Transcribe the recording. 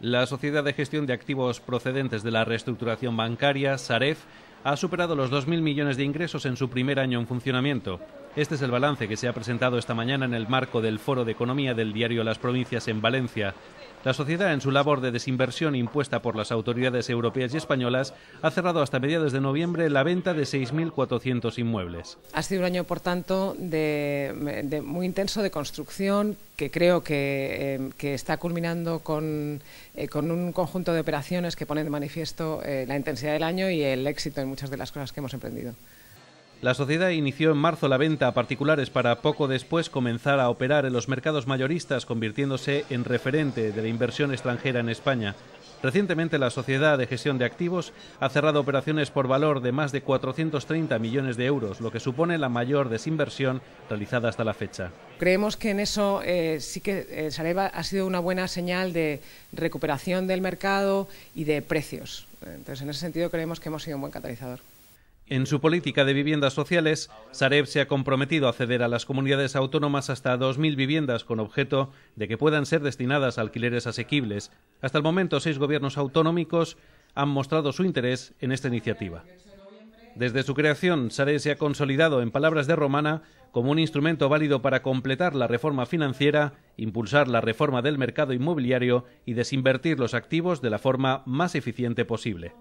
La Sociedad de Gestión de Activos Procedentes de la Reestructuración Bancaria, SAREF, ha superado los 2.000 millones de ingresos en su primer año en funcionamiento. Este es el balance que se ha presentado esta mañana en el marco del Foro de Economía del diario Las Provincias en Valencia. La sociedad, en su labor de desinversión impuesta por las autoridades europeas y españolas, ha cerrado hasta mediados de noviembre la venta de 6.400 inmuebles. Ha sido un año, por tanto, de, muy intenso de construcción, que creo que, eh, está culminando eh, con, un conjunto de operaciones que ponen de manifiesto eh, la intensidad del año y el éxito en muchas de las cosas que hemos emprendido. La sociedad inició en marzo la venta a particulares para poco después comenzar a operar en los mercados mayoristas, convirtiéndose en referente de la inversión extranjera en España. Recientemente la Sociedad de Gestión de Activos ha cerrado operaciones por valor de más de 430 millones de euros, lo que supone la mayor desinversión realizada hasta la fecha. Creemos que en eso eh, sí que eh, ha sido una buena señal de recuperación del mercado y de precios. Entonces, en ese sentido creemos que hemos sido un buen catalizador. En su política de viviendas sociales, Sareb se ha comprometido a ceder a las comunidades autónomas hasta 2.000 viviendas con objeto de que puedan ser destinadas a alquileres asequibles. Hasta el momento, seis gobiernos autonómicos han mostrado su interés en esta iniciativa. Desde su creación, Sareb se ha consolidado, en palabras de Romana, como un instrumento válido para completar la reforma financiera, impulsar la reforma del mercado inmobiliario y desinvertir los activos de la forma más eficiente posible.